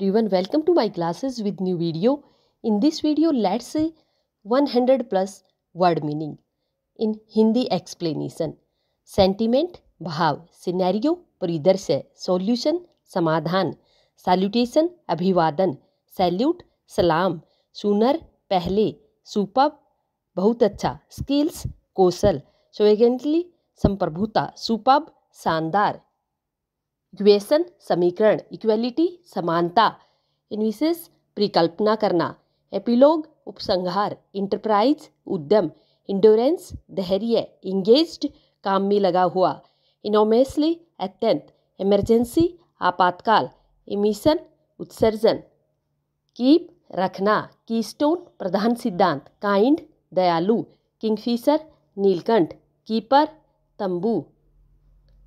everyone welcome to my classes with new video in this video let's say hundred plus word meaning in Hindi explanation sentiment भाव scenario परिदृश्य solution समाधान salutation अभिवादन salute सलाम sooner पहले superb बहुत अच्छा skills कौशल स्वेगेंटली संप्रभुता सुपब शानदार द्वेसन समीकरण इक्वेलिटी समानता इनविसेस परिकल्पना करना एपिलोग उपसंहार इंटरप्राइज उद्यम इंडोरेंस धैर्य इंगेज्ड काम में लगा हुआ इनोमेसली अत्यंत इमरजेंसी आपातकाल इमिशन उत्सर्जन कीप रखना कीस्टोन प्रधान सिद्धांत काइंड दयालु किंगफिशर नीलकंठ कीपर तंबू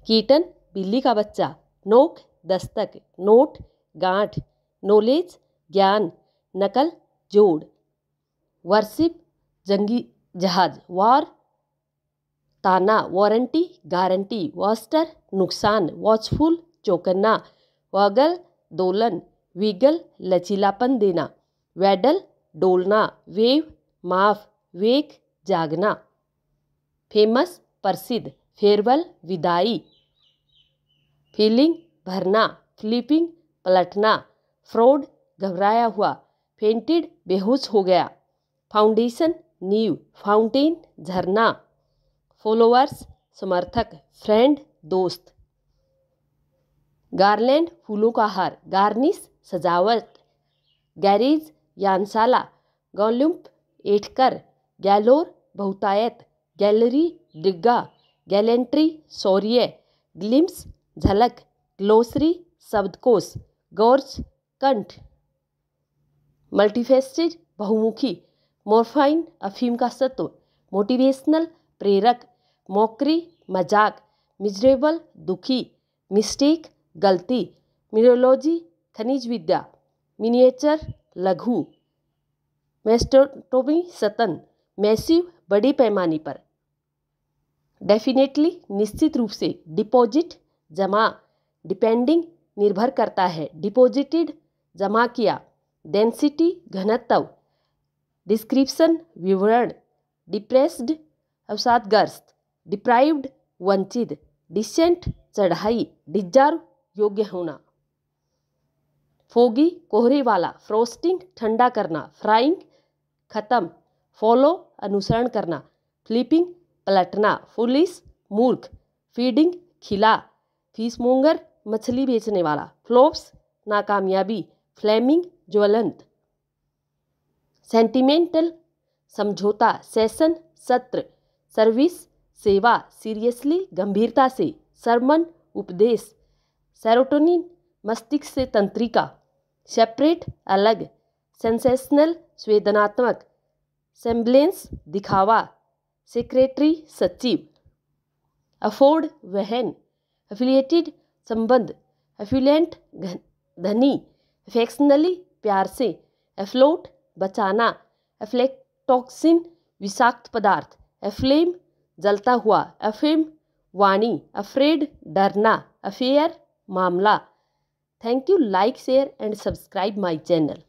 कीटन बिल्ली का बच्चा नोक दस्तक नोट गांठ नॉलेज ज्ञान नकल जोड़ वर्शिप जंगी जहाज वार ताना वारंटी गारंटी वॉस्टर नुकसान वॉचफुल चौकन्ना वगल दोलन वीगल लचीलापन देना वैडल डोलना वेव माफ वेक जागना फेमस प्रसिद्ध फेयरवेल विदाई फीलिंग भरना फ्लिपिंग पलटना फ्रॉड घबराया हुआ फेंटेड बेहोश हो गया फाउंडेशन नीव फाउंटेन झरना फॉलोअर्स समर्थक फ्रेंड दोस्त गार्लैंड फूलों का हार गार्निश सजावट गैरेज यानशाला गोलुम्प एठकर गैलोर बहुतायत गैलरी डिग्गा गैलेंट्री सौर्य ग्लिम्स झलक ग्लोसरी शब्दकोश गौर्ज कंठ मल्टीफेस्टेड बहुमुखी मोरफाइन अफीम का सत्व मोटिवेशनल प्रेरक मौकरी मजाक मिजरेबल दुखी मिस्टेक गलती मिनोलॉजी खनिज विद्या मिनिएचर लघु मेस्टोटोमी सतन मैसिव बड़े पैमाने पर डेफिनेटली निश्चित रूप से डिपॉजिट जमा डिपेंडिंग निर्भर करता है डिपोजिटेड जमा किया डेंसिटी घनत्व डिस्क्रिप्शन विवरण डिप्रेस्ड अवसादग्रस्त डिप्राइव्ड वंचित डिसेंट चढ़ाई डिजर्व योग्य होना फोगी कोहरे वाला फ्रोस्टिंग ठंडा करना फ्राइंग खत्म फॉलो अनुसरण करना फ्लिपिंग पलटना फुलिस मूर्ख फीडिंग खिला फीसमोंगर मछली बेचने वाला फ्लोप्स नाकामयाबी फ्लैमिंग ज्वलंत सेंटिमेंटल समझौता सेशन सत्र सर्विस सेवा सीरियसली गंभीरता से सरमन उपदेश सेरोटोनिन मस्तिष्क से तंत्रिका सेपरेट अलग सेंसेशनल स्वेदनात्मक सेम्बलेंस दिखावा सेक्रेटरी सचिव अफोर्ड वहन एफिलिएटेड संबंध एफिलेंट धनी एफेक्शनली प्यार से एफ्लोट बचाना एफ्लेक्टोक्सिन विषाक्त पदार्थ एफ्लेम जलता हुआ एफेम वाणी अफ्रेड डरना अफेयर मामला thank you like share and subscribe my channel